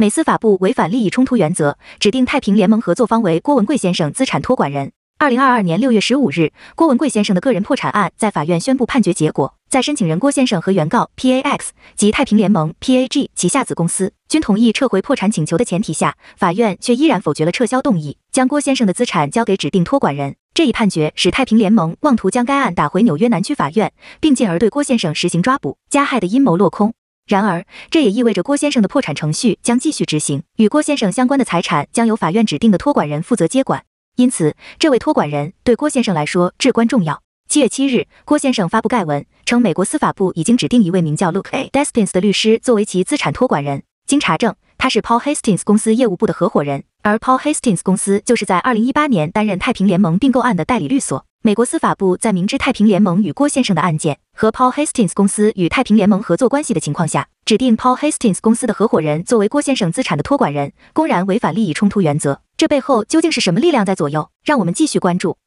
美司法部违反利益冲突原则，指定太平联盟合作方为郭文贵先生资产托管人。二零二二年六月十五日，郭文贵先生的个人破产案在法院宣布判决结果。在申请人郭先生和原告 P A X 及太平联盟 P A G 旗下子公司均同意撤回破产请求的前提下，法院却依然否决了撤销动议，将郭先生的资产交给指定托管人。这一判决使太平联盟妄图将该案打回纽约南区法院，并进而对郭先生实行抓捕加害的阴谋落空。然而，这也意味着郭先生的破产程序将继续执行，与郭先生相关的财产将由法院指定的托管人负责接管。因此，这位托管人对郭先生来说至关重要。七月七日，郭先生发布盖文称，美国司法部已经指定一位名叫 Luke Despins 的律师作为其资产托管人。经查证，他是 Paul Hastings 公司业务部的合伙人。而 Paul Hastings 公司就是在2018年担任太平联盟并购案的代理律所。美国司法部在明知太平联盟与郭先生的案件和 Paul Hastings 公司与太平联盟合作关系的情况下，指定 Paul Hastings 公司的合伙人作为郭先生资产的托管人，公然违反利益冲突原则。这背后究竟是什么力量在左右？让我们继续关注。